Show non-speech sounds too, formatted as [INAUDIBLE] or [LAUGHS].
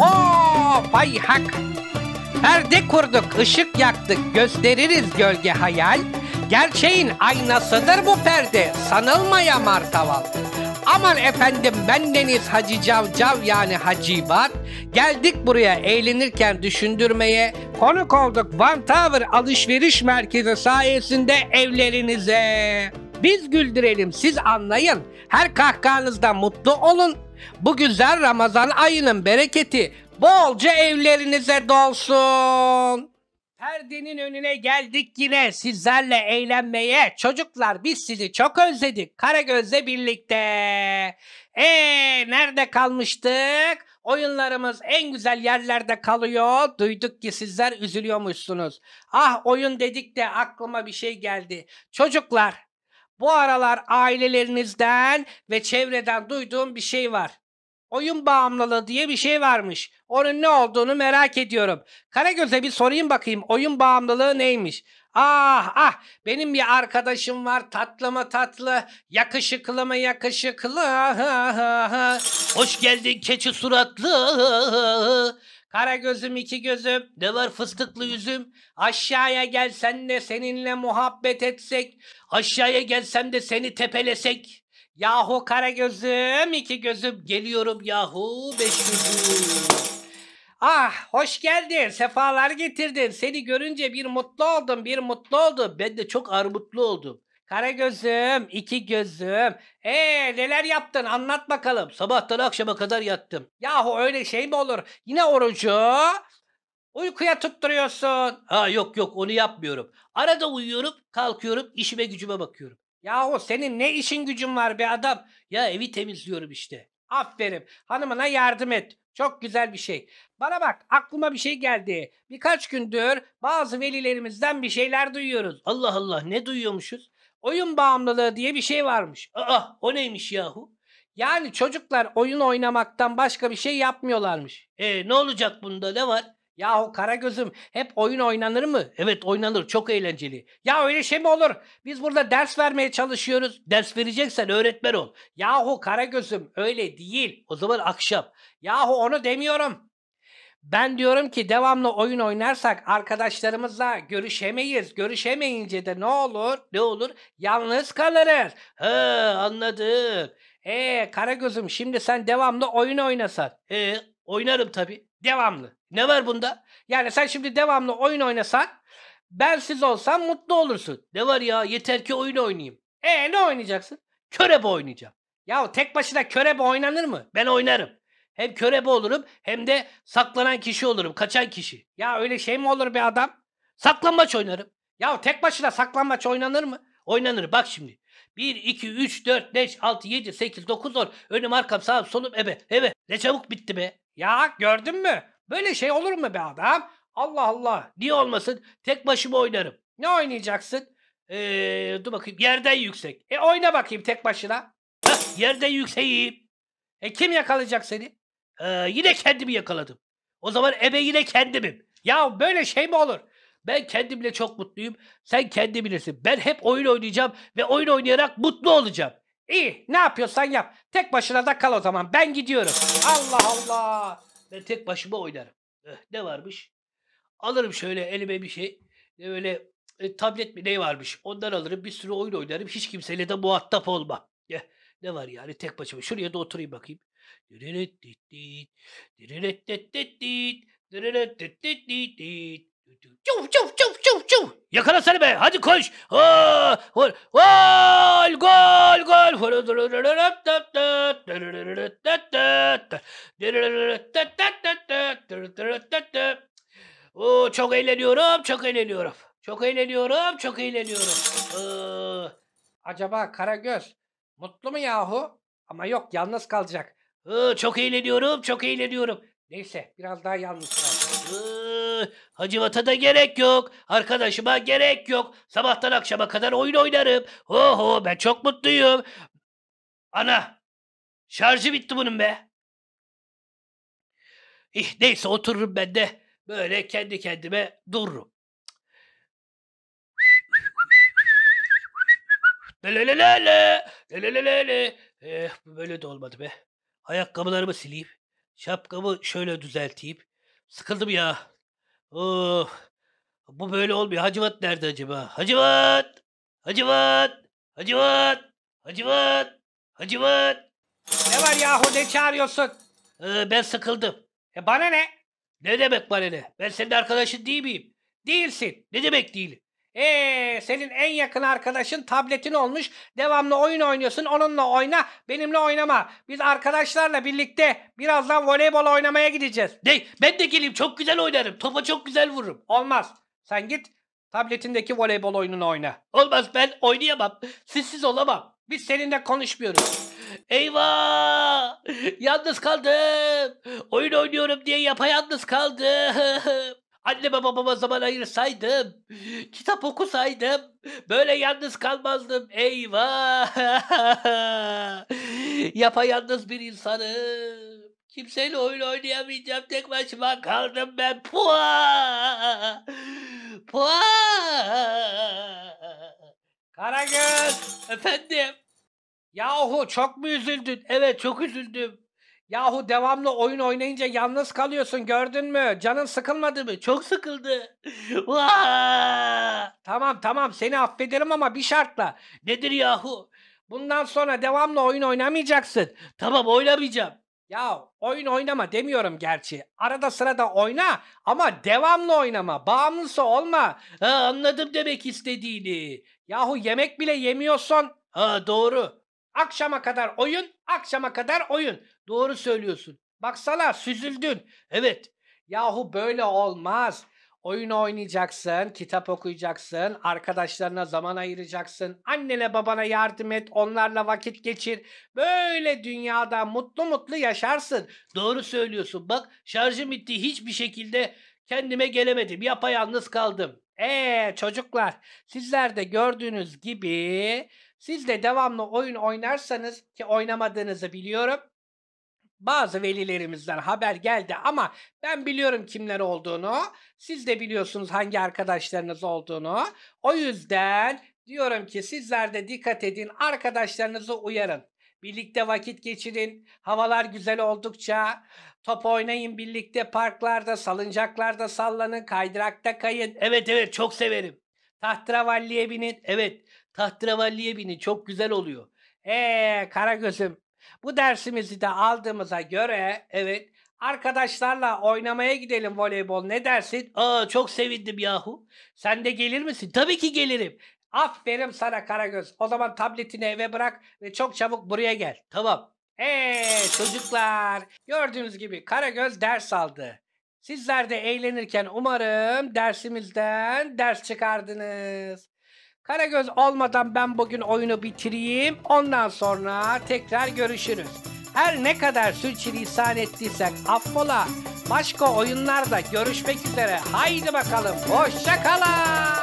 Oo Bay Hak. Perde kurduk, ışık yaktık, gösteririz gölge hayal. Gerçeğin aynasıdır bu perde, sanılmaya martaval. Aman efendim ben Deniz Hacı Cavcav yani hacibat Geldik buraya eğlenirken düşündürmeye. Konuk olduk Van Tower alışveriş merkezi sayesinde evlerinize. Biz güldürelim siz anlayın. Her kahkahanızda mutlu olun. Bu güzel Ramazan ayının bereketi bolca evlerinize dolsun. Perdenin önüne geldik yine sizlerle eğlenmeye. Çocuklar biz sizi çok özledik Karagöz'le birlikte. Eee nerede kalmıştık? Oyunlarımız en güzel yerlerde kalıyor. Duyduk ki sizler üzülüyormuşsunuz. Ah oyun dedik de aklıma bir şey geldi. Çocuklar bu aralar ailelerinizden ve çevreden duyduğum bir şey var. Oyun bağımlılığı diye bir şey varmış. Onun ne olduğunu merak ediyorum. Karagöz'e bir sorayım bakayım oyun bağımlılığı neymiş? Ah ah benim bir arkadaşım var tatlı mı tatlı, yakışıklı mı yakışıklı. Hoş geldin keçi suratlı. Kara gözüm iki gözüm, dıvır fıstıklı yüzüm. Aşağıya gelsen de seninle muhabbet etsek. Aşağıya gelsem de seni tepelesek. Yahu kara gözüm iki gözüm, geliyorum yahu beş yüzüm Ah hoş geldin, sefalar getirdin. Seni görünce bir mutlu oldum, bir mutlu oldum. Ben de çok armutlu oldum. Kara gözüm, iki gözüm. Ee neler yaptın anlat bakalım. Sabahtan akşama kadar yattım. Yahu öyle şey mi olur? Yine orucu uykuya tutturuyorsun. Ha yok yok onu yapmıyorum. Arada uyuyorum, kalkıyorum, işime gücüme bakıyorum. Yahu senin ne işin gücün var be adam? Ya evi temizliyorum işte. Aferin. Hanımına yardım et. Çok güzel bir şey. Bana bak aklıma bir şey geldi. Birkaç gündür bazı velilerimizden bir şeyler duyuyoruz. Allah Allah ne duyuyormuşuz? oyun bağımlılığı diye bir şey varmış. Aa o neymiş yahu? Yani çocuklar oyun oynamaktan başka bir şey yapmıyorlarmış. E ne olacak bunda ne var? Yahu kara gözüm hep oyun oynanır mı? Evet oynanır çok eğlenceli. Ya öyle şey mi olur? Biz burada ders vermeye çalışıyoruz. Ders vereceksen öğretmen ol. Yahu kara gözüm öyle değil. O zaman akşam. Yahu onu demiyorum. Ben diyorum ki devamlı oyun oynarsak arkadaşlarımızla görüşemeyiz. Görüşemeyince de ne olur? Ne olur? Yalnız kalırız. Hı anladık. E gözüm şimdi sen devamlı oyun oynasan. E oynarım tabii. Devamlı. Ne var bunda? Yani sen şimdi devamlı oyun oynasan ben siz olsam mutlu olursun. Ne var ya yeter ki oyun oynayayım. E ne oynayacaksın? Körebe oynayacağım. Ya tek başına körebe oynanır mı? Ben oynarım. Hem körebe olurum hem de saklanan kişi olurum. Kaçan kişi. Ya öyle şey mi olur bir adam? Saklanmaç oynarım. Ya tek başına saklanmaç oynanır mı? Oynanır. Bak şimdi. 1, 2, 3, 4, 5, 6, 7, 8, 9, 10. Önüm arkam sağım solum ebe. Ebe. Ne çabuk bitti be. Ya gördün mü? Böyle şey olur mu be adam? Allah Allah. Niye olmasın? Tek başıma oynarım. Ne oynayacaksın? Ee, dur bakayım. Yerden yüksek. E oyna bakayım tek başına. Hah, yerden yükseğim. E kim yakalayacak seni? Ee, yine kendimi yakaladım. O zaman ebe yine kendimim. Ya böyle şey mi olur? Ben kendimle çok mutluyum. Sen kendi bilirsin. Ben hep oyun oynayacağım ve oyun oynayarak mutlu olacağım. İyi ne yapıyorsan yap. Tek başına da kal o zaman. Ben gidiyorum. Allah Allah. Ben tek başıma oynarım. Eh, ne varmış? Alırım şöyle elime bir şey. Ne Böyle e, tablet mi ne varmış? Ondan alırım. Bir sürü oyun oynarım. Hiç kimseyle de muhatap olmam. Eh, ne var yani tek başıma. Şuraya da oturayım bakayım. Çuv çuv çuv çuv çuv. Yakala seni be. Hadi koş. Ha, gol gol gol. Oo, çok eğleniyorum, çok eğleniyorum. Çok eğleniyorum, çok eğleniyorum. Ee, acaba Karagöz mutlu mu yahu? Ama yok, yalnız kalacak. Hı, çok eğleniyorum, çok eğleniyorum. Neyse biraz daha yalnız kaldım. Hı, Hacı Vata'da gerek yok. Arkadaşıma gerek yok. Sabahtan akşama kadar oyun oynarım. Ho ho ben çok mutluyum. Ana şarjı bitti bunun be. İh, neyse otururum ben de böyle kendi kendime dururum. Lelelelele, lelelelele. Eh, böyle de olmadı be. Ayakkabılarımı sileyim. Şapkamı şöyle düzelteyim. Sıkıldım ya. Of. Bu böyle olmuyor. Hacivat nerede acaba? Hacivat! Hacivat! Hacivat! Hacivat! Hacivat! Ne var yahu ne çağırıyorsun? Ee, ben sıkıldım. E bana ne? Ne demek bana ne? Ben senin arkadaşın değil miyim? Değilsin. Ne demek değil? Eee senin en yakın arkadaşın tabletin olmuş. Devamlı oyun oynuyorsun. Onunla oyna. Benimle oynama. Biz arkadaşlarla birlikte birazdan voleybol oynamaya gideceğiz. De, Ben de geleyim çok güzel oynarım. Topa çok güzel vururum. Olmaz. Sen git tabletindeki voleybol oyununu oyna. Olmaz ben oynayamam. Sizsiz olamam. Biz seninle konuşmuyoruz. Eyvah! Yalnız kaldım. Oyun oynuyorum diye yapayalnız kaldım. [LAUGHS] Anneme babama zaman ayırsaydım, kitap okusaydım böyle yalnız kalmazdım. Eyvah! [LAUGHS] Yapayalnız bir insanım. Kimseyle oyun oynayamayacağım. Tek başıma kaldım ben. Pua! Pua! Karagöz! Efendim? Yahu çok mu üzüldün? Evet çok üzüldüm. Yahu devamlı oyun oynayınca yalnız kalıyorsun gördün mü? Canın sıkılmadı mı? Çok sıkıldı. [LAUGHS] tamam tamam seni affederim ama bir şartla. Nedir yahu? Bundan sonra devamlı oyun oynamayacaksın. Tamam oynamayacağım. Ya oyun oynama demiyorum gerçi. Arada sırada oyna ama devamlı oynama. Bağımlısı olma. Ha, anladım demek istediğini. Yahu yemek bile yemiyorsun. Ha doğru. Akşama kadar oyun, akşama kadar oyun. Doğru söylüyorsun. Baksana süzüldün. Evet. Yahu böyle olmaz. Oyun oynayacaksın, kitap okuyacaksın, arkadaşlarına zaman ayıracaksın, annene babana yardım et, onlarla vakit geçir. Böyle dünyada mutlu mutlu yaşarsın. Doğru söylüyorsun. Bak şarjım bitti hiçbir şekilde kendime gelemedim. Yapayalnız kaldım. Eee çocuklar sizler de gördüğünüz gibi siz de devamlı oyun oynarsanız ki oynamadığınızı biliyorum. Bazı velilerimizden haber geldi ama ben biliyorum kimler olduğunu. Siz de biliyorsunuz hangi arkadaşlarınız olduğunu. O yüzden diyorum ki sizler de dikkat edin. Arkadaşlarınızı uyarın. Birlikte vakit geçirin. Havalar güzel oldukça top oynayın birlikte parklarda, salıncaklarda sallanın, kaydırakta kayın. Evet evet çok severim. Tahtravalliye binin. Evet Tahterevalliye bini çok güzel oluyor. Eee Karagöz'üm bu dersimizi de aldığımıza göre evet arkadaşlarla oynamaya gidelim voleybol ne dersin? Aa çok sevindim yahu. Sen de gelir misin? Tabii ki gelirim. Aferin sana Karagöz. O zaman tabletini eve bırak ve çok çabuk buraya gel. Tamam. Eee çocuklar gördüğünüz gibi Karagöz ders aldı. Sizler de eğlenirken umarım dersimizden ders çıkardınız. Karagöz olmadan ben bugün oyunu bitireyim. Ondan sonra tekrar görüşürüz. Her ne kadar sürçülisan ettiysek affola. Başka oyunlarda görüşmek üzere. Haydi bakalım. Hoşça kalın.